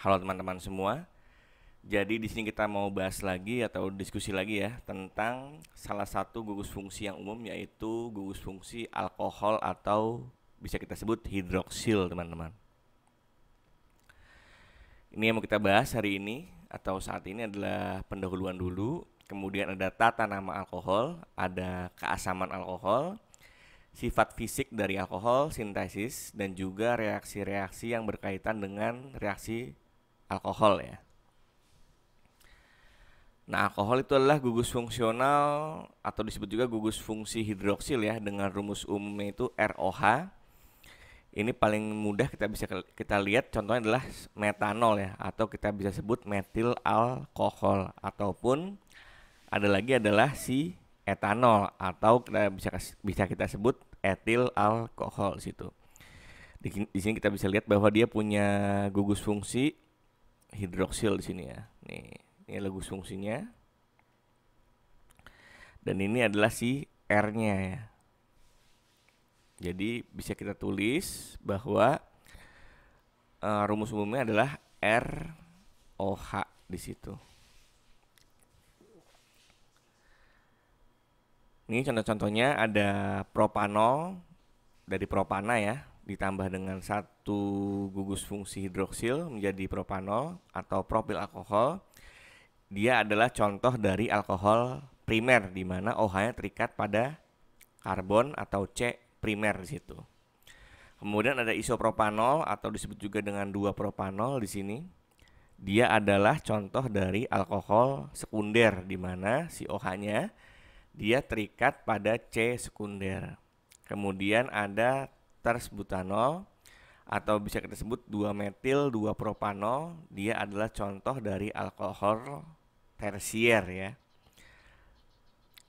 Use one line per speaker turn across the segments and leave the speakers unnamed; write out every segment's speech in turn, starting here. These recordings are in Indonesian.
Halo teman-teman semua. Jadi di sini kita mau bahas lagi atau diskusi lagi ya tentang salah satu gugus fungsi yang umum yaitu gugus fungsi alkohol atau bisa kita sebut hidroksil teman-teman. Ini yang mau kita bahas hari ini atau saat ini adalah pendahuluan dulu, kemudian ada tata nama alkohol, ada keasaman alkohol, sifat fisik dari alkohol, sintesis, dan juga reaksi-reaksi yang berkaitan dengan reaksi alkohol ya. Nah, alkohol itu adalah gugus fungsional atau disebut juga gugus fungsi hidroksil ya dengan rumus umumnya itu ROH. Ini paling mudah kita bisa kita lihat contohnya adalah metanol ya atau kita bisa sebut metil alkohol ataupun ada lagi adalah si etanol atau kita bisa bisa kita sebut etil alkohol situ. Di, di sini kita bisa lihat bahwa dia punya gugus fungsi hidroksil di sini ya. Nih, ini lagu fungsinya. Dan ini adalah si R-nya ya. Jadi bisa kita tulis bahwa uh, rumus umumnya adalah R OH di situ. Ini contoh-contohnya ada propanol dari propana ya ditambah dengan satu gugus fungsi hidroksil menjadi propanol atau propil alkohol. Dia adalah contoh dari alkohol primer di mana OH-nya terikat pada karbon atau C primer di situ. Kemudian ada isopropanol atau disebut juga dengan dua propanol di sini. Dia adalah contoh dari alkohol sekunder di mana si OH-nya dia terikat pada C sekunder. Kemudian ada tersebutanol atau bisa kita sebut 2-metil 2-propanol dia adalah contoh dari alkohol tersier ya.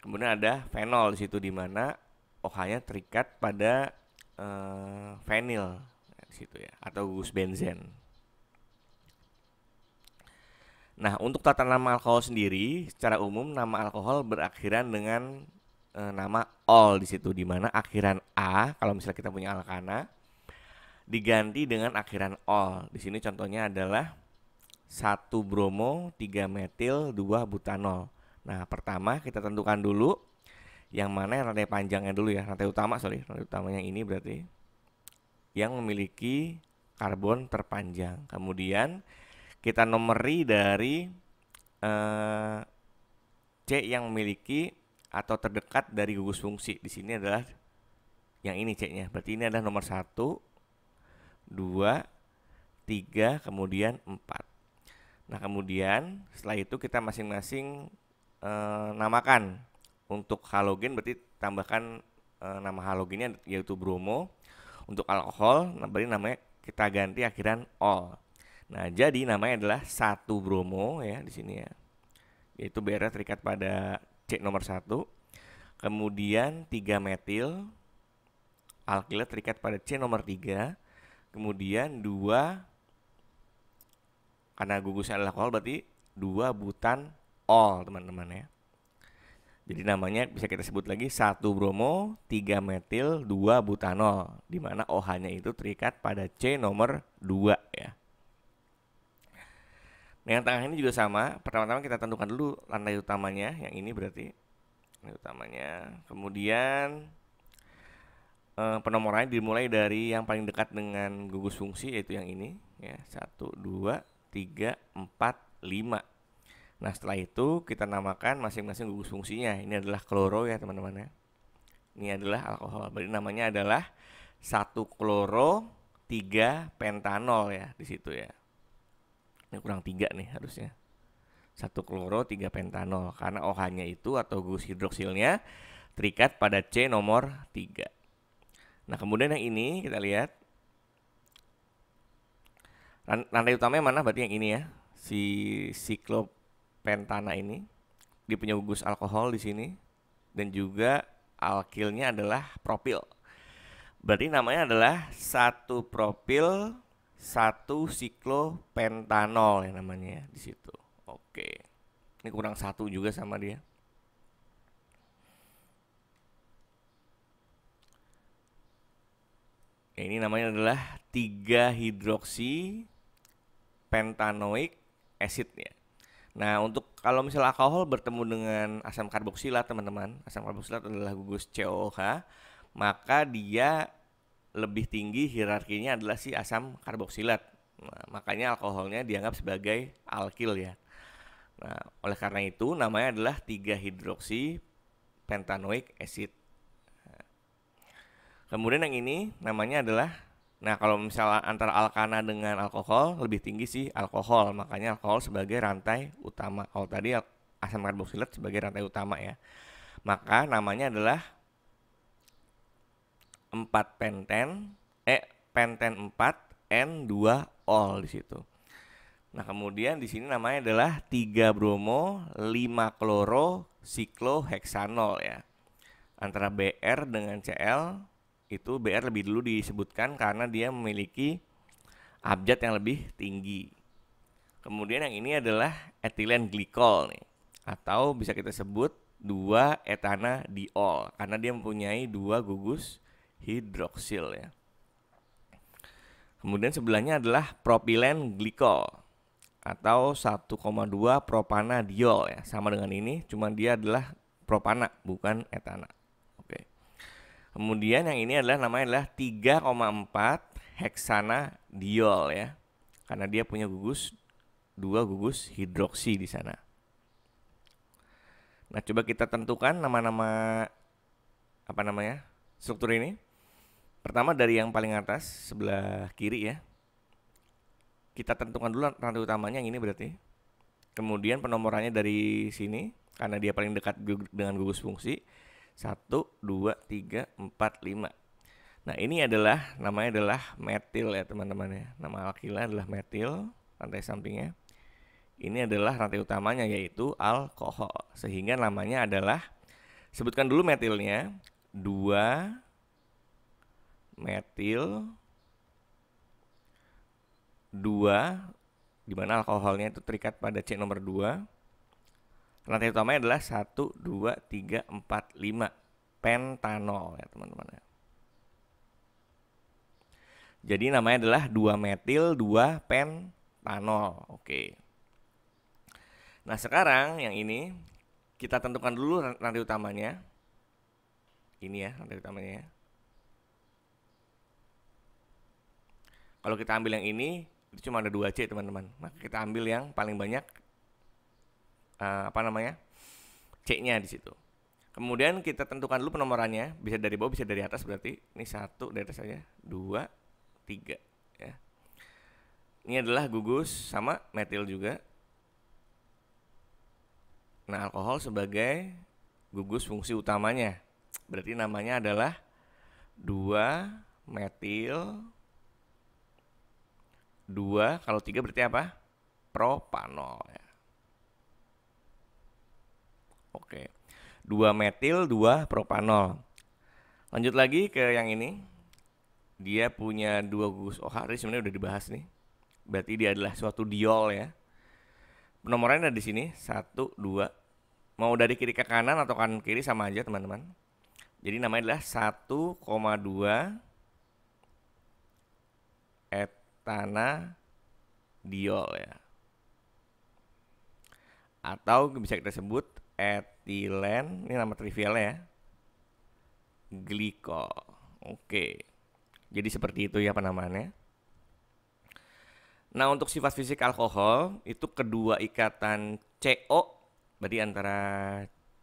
Kemudian ada fenol di situ di mana OH-nya terikat pada eh, fenil di situ ya atau gugus benzen. Nah, untuk tata nama alkohol sendiri secara umum nama alkohol berakhiran dengan e, nama all di situ di mana akhiran a kalau misalnya kita punya alkana diganti dengan akhiran all. Di sini contohnya adalah satu bromo, tiga metil, dua butanol. Nah, pertama kita tentukan dulu yang mana yang rantai panjangnya dulu ya, rantai utama sorry, rantai utamanya ini berarti yang memiliki karbon terpanjang. Kemudian kita nomeri dari eh, C yang memiliki atau terdekat dari gugus fungsi di sini adalah yang ini ceknya Berarti ini adalah nomor satu dua tiga kemudian empat Nah, kemudian setelah itu kita masing-masing e, namakan. Untuk halogen berarti tambahkan e, nama halogennya yaitu bromo. Untuk alkohol nah, berarti namanya kita ganti akhiran ol. Nah, jadi namanya adalah satu bromo ya di sini ya. Yaitu berat terikat pada C nomor satu, Kemudian 3 metil alkilat terikat pada C nomor 3. Kemudian 2 karena gugusnya adalah alkohol berarti 2 butan ol, teman-teman ya. Jadi namanya bisa kita sebut lagi 1 bromo, 3 metil, 2 butanol di mana OH-nya itu terikat pada C nomor 2 ya. Nah, yang tengah ini juga sama. Pertama-tama kita tentukan dulu lantai utamanya, yang ini berarti lantai utamanya. Kemudian eh, penomorannya dimulai dari yang paling dekat dengan gugus fungsi yaitu yang ini, ya. satu, dua, tiga, empat, lima. Nah, setelah itu kita namakan masing-masing gugus fungsinya. Ini adalah kloro ya, teman-teman ya. Ini adalah alkohol. Berarti namanya adalah satu kloro tiga pentanol ya di situ ya ini kurang tiga nih harusnya satu kloro tiga pentanol karena OH-nya itu atau gus hidroksilnya terikat pada C nomor tiga. Nah, kemudian yang ini kita lihat rantai utamanya mana berarti yang ini ya. Si siklopentana ini dia punya gugus alkohol di sini dan juga alkilnya adalah propil. Berarti namanya adalah satu propil satu siklo pentanol yang namanya di situ. Oke. Ini kurang satu juga sama dia. Ya, ini namanya adalah tiga hidroksi pentanoik acid ya. Nah, untuk kalau misalnya alkohol bertemu dengan asam karboksilat, teman-teman, asam karboksilat adalah gugus COH maka dia lebih tinggi hierarkinya adalah si asam karboksilat. Nah, makanya alkoholnya dianggap sebagai alkil ya. Nah, oleh karena itu namanya adalah 3 hidroksi pentanoic acid. Kemudian yang ini namanya adalah nah kalau misalnya antara alkana dengan alkohol lebih tinggi sih alkohol, makanya alkohol sebagai rantai utama. Kalau tadi asam karboksilat sebagai rantai utama ya. Maka namanya adalah 4 penten, eh penten 4, N2 all di situ. Nah, kemudian di sini namanya adalah 3 bromo, 5 kloro, sikloheksanol ya. Antara BR dengan CL itu BR lebih dulu disebutkan karena dia memiliki abjad yang lebih tinggi. Kemudian yang ini adalah etilen glikol nih atau bisa kita sebut 2 etana diol karena dia mempunyai dua gugus hidroksil ya. Kemudian sebelahnya adalah propilen glikol atau 1,2 propana diol ya. Sama dengan ini, cuma dia adalah propana bukan etana. Oke. Kemudian yang ini adalah namanya adalah 3,4 diol ya. Karena dia punya gugus dua gugus hidroksi di sana. Nah, coba kita tentukan nama-nama apa namanya? struktur ini. Pertama dari yang paling atas sebelah kiri ya. Kita tentukan dulu rantai utamanya yang ini berarti. Kemudian penomorannya dari sini karena dia paling dekat dengan gugus fungsi. 1 2 3 4 5. Nah, ini adalah namanya adalah metil ya, teman-teman ya. Nama alkila adalah metil, rantai sampingnya. Ini adalah rantai utamanya yaitu alkohol. Sehingga namanya adalah sebutkan dulu metilnya 2 metil 2 di mana alkoholnya itu terikat pada C nomor 2. Rantai utamanya adalah 1 2 3 4 5 pentanol ya teman-teman ya. Jadi namanya adalah 2 metil 2 pentanol. Oke. Nah, sekarang yang ini kita tentukan dulu rantai utamanya. Ini ya rantai utamanya ya. Kalau kita ambil yang ini, itu cuma ada dua c teman-teman. Maka kita ambil yang paling banyak uh, apa namanya? C-nya di situ. Kemudian kita tentukan dulu penomorannya, bisa dari bawah, bisa dari atas berarti. Ini satu dari atas saja, dua, tiga. Ya. Ini adalah gugus sama metil juga. Nah, alkohol sebagai gugus fungsi utamanya. Berarti namanya adalah dua metil 2, kalau 3 berarti apa? Propanol. Ya. Oke. 2 metil, 2 propanol. Lanjut lagi ke yang ini. Dia punya dua gugus OH, ini sebenarnya udah dibahas nih. Berarti dia adalah suatu diol ya. Nomornya ada di sini, 1, 2. Mau dari kiri ke kanan atau kanan kiri sama aja teman-teman. Jadi namanya adalah 1,2 tanah diol ya. Atau bisa kita sebut etilen, ini nama trivial ya. Glikol. Oke. Jadi seperti itu ya penamaannya. Nah, untuk sifat fisik alkohol itu kedua ikatan CO berarti antara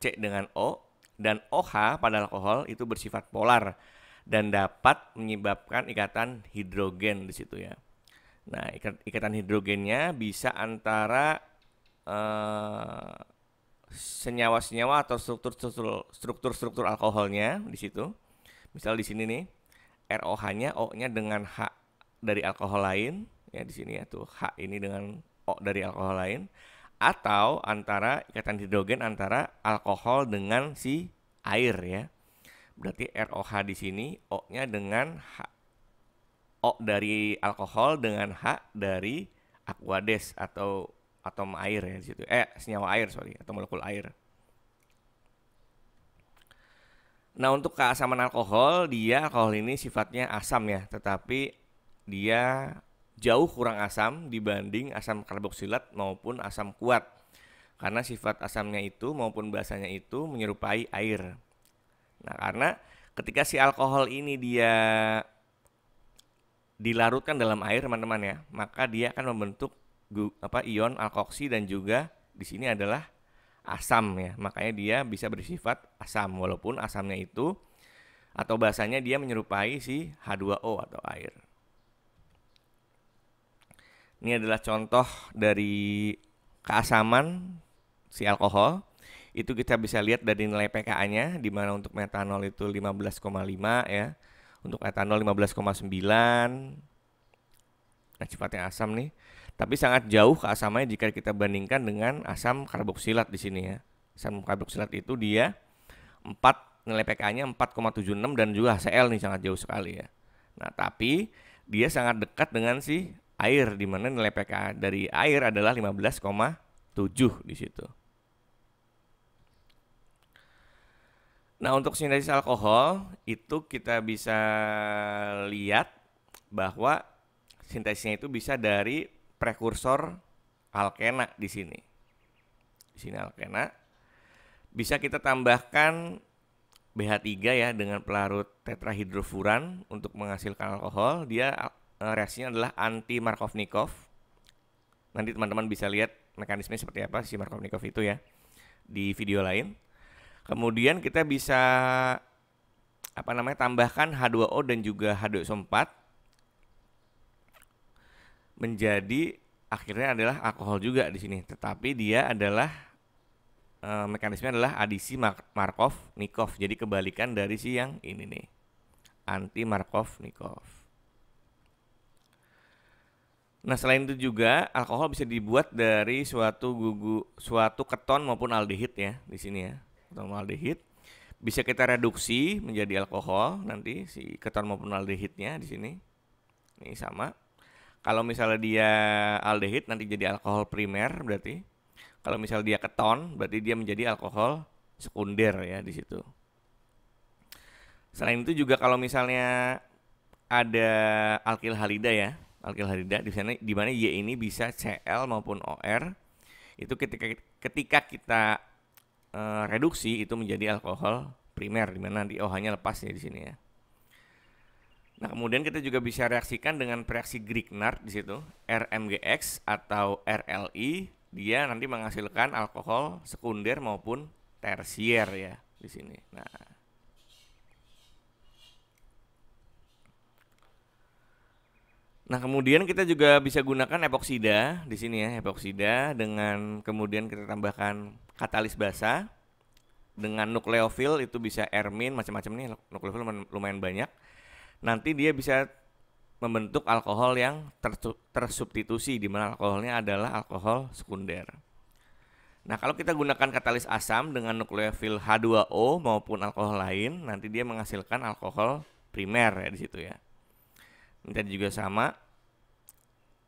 C dengan O dan OH pada alkohol itu bersifat polar dan dapat menyebabkan ikatan hidrogen di situ ya. Nah, ikatan hidrogennya bisa antara eh, senyawa-senyawa uh, atau struktur-struktur alkoholnya di situ. Misal di sini nih, ROH-nya O-nya dengan H dari alkohol lain, ya di sini ya tuh H ini dengan O dari alkohol lain atau antara ikatan hidrogen antara alkohol dengan si air ya. Berarti ROH di sini O-nya dengan H O dari alkohol dengan H dari aquades atau atom air ya situ. Eh, senyawa air sorry, atau molekul air. Nah, untuk keasaman alkohol, dia alkohol ini sifatnya asam ya, tetapi dia jauh kurang asam dibanding asam karboksilat maupun asam kuat. Karena sifat asamnya itu maupun basahnya itu menyerupai air. Nah, karena ketika si alkohol ini dia dilarutkan dalam air teman-teman ya, maka dia akan membentuk apa ion alkoksi dan juga di sini adalah asam ya. Makanya dia bisa bersifat asam walaupun asamnya itu atau bahasanya dia menyerupai si H2O atau air. Ini adalah contoh dari keasaman si alkohol. Itu kita bisa lihat dari nilai pKa-nya di mana untuk metanol itu 15,5 ya untuk etanol 15,9 nah sifatnya asam nih tapi sangat jauh keasamannya jika kita bandingkan dengan asam karboksilat di sini ya asam karboksilat itu dia 4 nilai pKa-nya 4,76 dan juga HCl nih sangat jauh sekali ya nah tapi dia sangat dekat dengan si air di mana nilai pKa dari air adalah 15,7 di situ Nah, untuk sintesis alkohol itu kita bisa lihat bahwa sintesisnya itu bisa dari prekursor alkena di sini. Di sini alkena. Bisa kita tambahkan BH3 ya dengan pelarut tetrahidrofuran untuk menghasilkan alkohol. Dia eh, reaksinya adalah anti Markovnikov. Nanti teman-teman bisa lihat mekanismenya seperti apa si Markovnikov itu ya di video lain. Kemudian kita bisa apa namanya tambahkan H2O dan juga H2SO4 menjadi akhirnya adalah alkohol juga di sini, tetapi dia adalah e, mekanisme adalah adisi Markov Nikov. Jadi kebalikan dari si yang ini nih. Anti Markov Nikov. Nah, selain itu juga alkohol bisa dibuat dari suatu gugu suatu keton maupun aldehid ya di sini ya formaldehid bisa kita reduksi menjadi alkohol nanti si keton maupun aldehidnya di sini. Ini sama. Kalau misalnya dia aldehid nanti jadi alkohol primer berarti. Kalau misalnya dia keton berarti dia menjadi alkohol sekunder ya di situ. Selain itu juga kalau misalnya ada alkil halida ya, alkil halida di sana di mana Y ini bisa CL maupun OR. Itu ketika ketika kita Eh, reduksi itu menjadi alkohol primer di mana di OH-nya lepas ya di sini ya. Nah, kemudian kita juga bisa reaksikan dengan reaksi Grignard di situ, RMGX atau RLI, dia nanti menghasilkan alkohol sekunder maupun tersier ya di sini. Nah, Nah, kemudian kita juga bisa gunakan epoksida di sini ya, epoksida dengan kemudian kita tambahkan katalis basa dengan nukleofil itu bisa ermin macam-macam nih nukleofil lumayan banyak. Nanti dia bisa membentuk alkohol yang tersubstitusi di mana alkoholnya adalah alkohol sekunder. Nah, kalau kita gunakan katalis asam dengan nukleofil H2O maupun alkohol lain, nanti dia menghasilkan alkohol primer ya di situ ya. Dan juga sama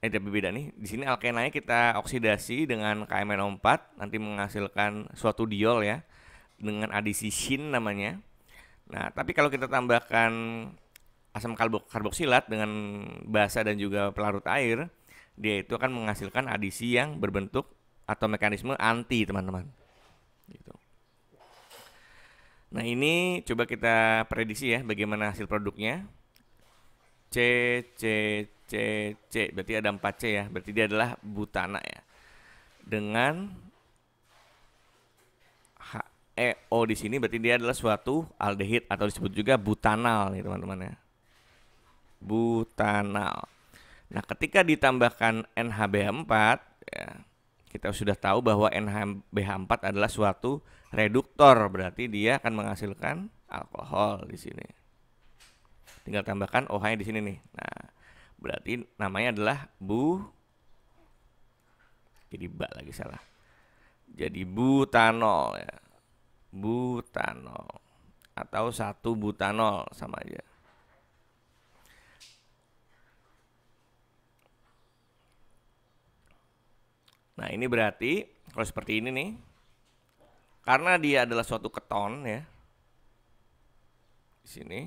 eh tapi beda nih. Di sini alkenanya kita oksidasi dengan KMNO4 nanti menghasilkan suatu diol ya dengan adisi shin namanya. Nah, tapi kalau kita tambahkan asam karboksilat dengan basa dan juga pelarut air, dia itu akan menghasilkan adisi yang berbentuk atau mekanisme anti, teman-teman. Gitu. Nah, ini coba kita prediksi ya bagaimana hasil produknya. C C C C berarti ada 4 C ya berarti dia adalah butana ya dengan HEO di sini berarti dia adalah suatu aldehid atau disebut juga butanal nih teman-teman ya butanal nah ketika ditambahkan NHBH4 ya, kita sudah tahu bahwa NHBH4 adalah suatu reduktor berarti dia akan menghasilkan alkohol di sini tinggal tambahkan OH-nya di sini nih. Nah, berarti namanya adalah bu jadi bak lagi salah. Jadi butanol ya. Butanol atau satu butanol sama aja. Nah, ini berarti kalau seperti ini nih karena dia adalah suatu keton ya. Di sini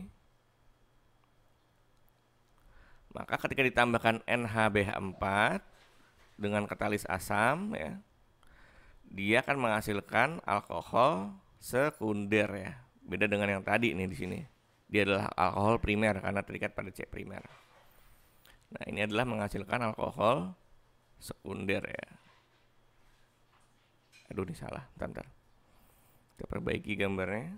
maka ketika ditambahkan NHBH4 dengan katalis asam ya, dia akan menghasilkan alkohol sekunder ya. Beda dengan yang tadi nih di sini. Dia adalah alkohol primer karena terikat pada C primer. Nah, ini adalah menghasilkan alkohol sekunder ya. Aduh, ini salah. Bentar, Kita perbaiki gambarnya.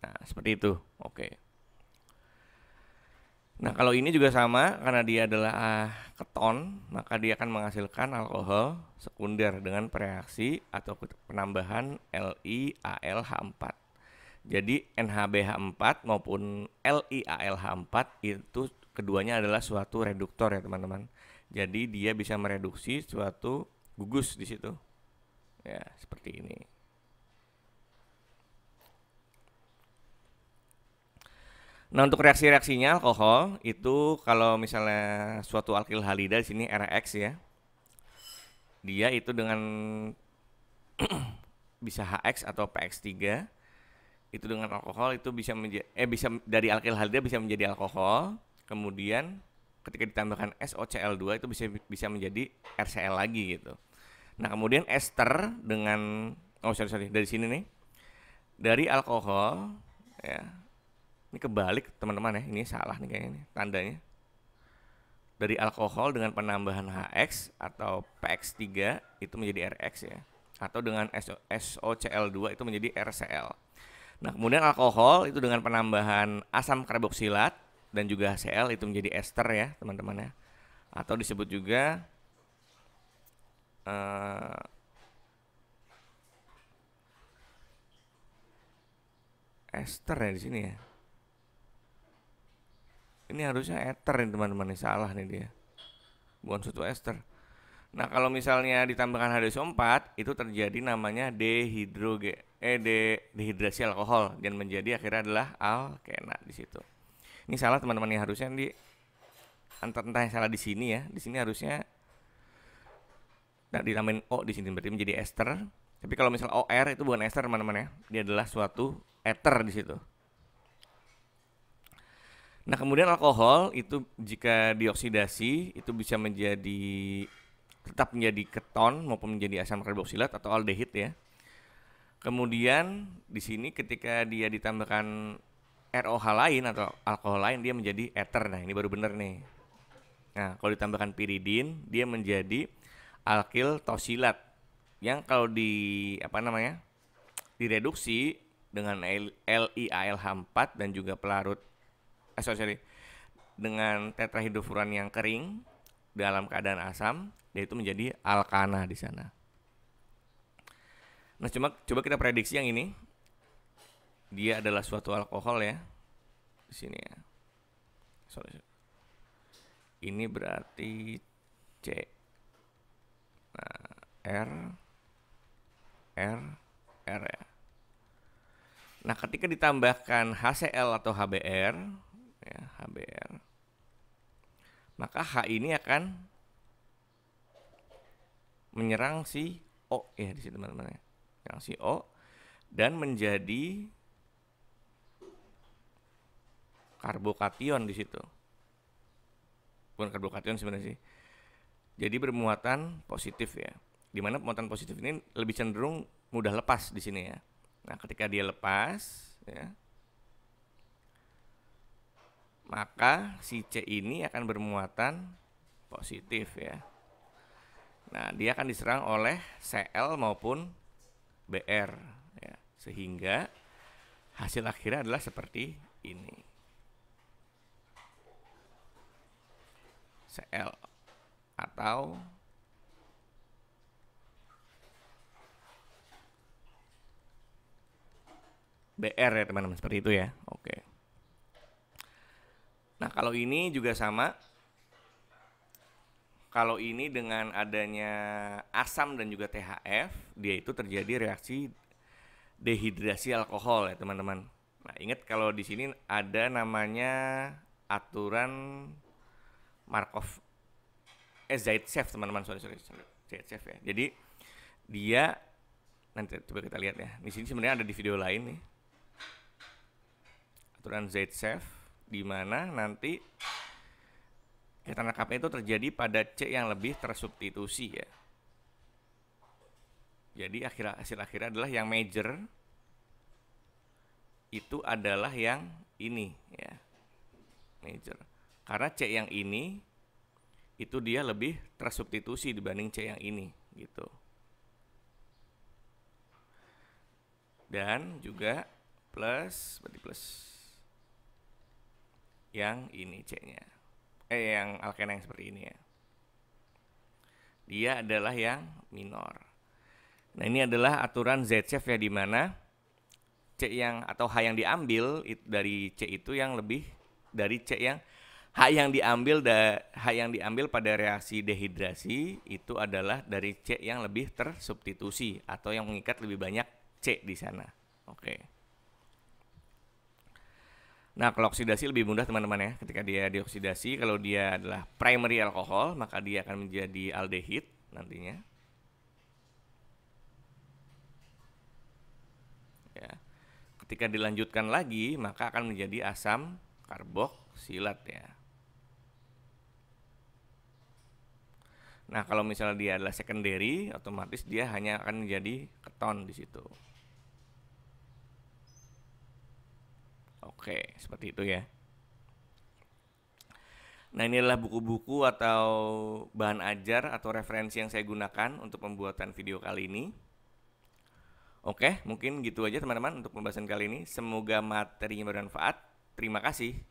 Nah, seperti itu. Oke. Nah, kalau ini juga sama karena dia adalah ah, keton, maka dia akan menghasilkan alkohol sekunder dengan reaksi atau penambahan LiAlH4. Jadi NHBH4 maupun LiAlH4 itu keduanya adalah suatu reduktor ya, teman-teman. Jadi dia bisa mereduksi suatu gugus di situ. Ya, seperti ini. Nah untuk reaksi-reaksinya alkohol itu kalau misalnya suatu alkil halida di sini RX ya, dia itu dengan bisa HX atau PX3 itu dengan alkohol itu bisa menjadi eh bisa dari alkil halida bisa menjadi alkohol, kemudian ketika ditambahkan SOCl2 itu bisa bisa menjadi RCl lagi gitu. Nah kemudian ester dengan oh sorry sorry dari sini nih dari alkohol ya ini kebalik teman-teman ya, ini salah nih kayaknya nih, tandanya. Dari alkohol dengan penambahan HX atau PX3 itu menjadi RX ya. Atau dengan SOCl2 itu menjadi RCl. Nah kemudian alkohol itu dengan penambahan asam karboksilat dan juga HCl itu menjadi ester ya teman-teman ya. Atau disebut juga uh, ester ya di sini ya ini harusnya ether nih teman-teman nih salah nih dia bukan suatu ester nah kalau misalnya ditambahkan h HDSO4 itu terjadi namanya dehidroge eh de, dehidrasi alkohol dan menjadi akhirnya adalah alkena di situ ini salah teman-teman nih harusnya di antara entah yang salah di sini ya di sini harusnya nah ditambahin O di sini berarti menjadi ester tapi kalau misal OR itu bukan ester teman-teman ya dia adalah suatu ether di situ Nah, kemudian alkohol itu jika dioksidasi itu bisa menjadi tetap menjadi keton maupun menjadi asam karboksilat atau aldehid ya. Kemudian di sini ketika dia ditambahkan ROH lain atau alkohol lain dia menjadi ether Nah, ini baru benar nih. Nah, kalau ditambahkan piridin dia menjadi alkil tosilat yang kalau di apa namanya? direduksi dengan LIALH4 dan juga pelarut eh sorry, sorry dengan tetrahidrofuran yang kering dalam keadaan asam dia itu menjadi alkana di sana. Nah, cuma coba kita prediksi yang ini. Dia adalah suatu alkohol ya. Di sini ya. Sorry, sorry. Ini berarti C. Nah, R R R ya. Nah, ketika ditambahkan HCl atau HBr, HBR. Maka H ini akan menyerang si O ya di sini teman-teman ya. Menyerang si O dan menjadi karbokation di situ. Bukan karbokation sebenarnya sih. Jadi bermuatan positif ya. Di mana muatan positif ini lebih cenderung mudah lepas di sini ya. Nah, ketika dia lepas ya, maka si C ini akan bermuatan positif ya. Nah, dia akan diserang oleh CL maupun BR ya. Sehingga hasil akhirnya adalah seperti ini. CL atau BR ya teman-teman seperti itu ya. Oke. Okay. Nah, kalau ini juga sama. Kalau ini dengan adanya asam dan juga THF, dia itu terjadi reaksi dehidrasi alkohol ya, teman-teman. Nah, ingat kalau di sini ada namanya aturan Markov eh Zaitsev, teman-teman. Sorry, sorry. Zaitsev ya. Jadi dia nanti coba kita lihat ya. Di sini sebenarnya ada di video lain nih. Aturan Zaitsev di mana nanti ya tangkapnya itu terjadi pada C yang lebih tersubstitusi ya. Jadi akhir hasil akhirnya adalah yang major itu adalah yang ini ya. Major. Karena C yang ini itu dia lebih tersubstitusi dibanding C yang ini gitu. Dan juga plus berarti plus yang ini C-nya. Eh yang alkena yang seperti ini ya. Dia adalah yang minor. Nah, ini adalah aturan z ya di mana C yang atau H yang diambil dari C itu yang lebih dari C yang H yang diambil da, H yang diambil pada reaksi dehidrasi itu adalah dari C yang lebih tersubstitusi atau yang mengikat lebih banyak C di sana. Oke. Okay. Nah, kalau oksidasi lebih mudah teman-teman ya. Ketika dia dioksidasi, kalau dia adalah primary alkohol, maka dia akan menjadi aldehid nantinya. Ya. Ketika dilanjutkan lagi, maka akan menjadi asam karboksilat ya. Nah, kalau misalnya dia adalah secondary, otomatis dia hanya akan menjadi keton di situ. Oke, seperti itu ya. Nah inilah buku-buku atau bahan ajar atau referensi yang saya gunakan untuk pembuatan video kali ini. Oke, mungkin gitu aja teman-teman untuk pembahasan kali ini. Semoga materinya bermanfaat. Terima kasih.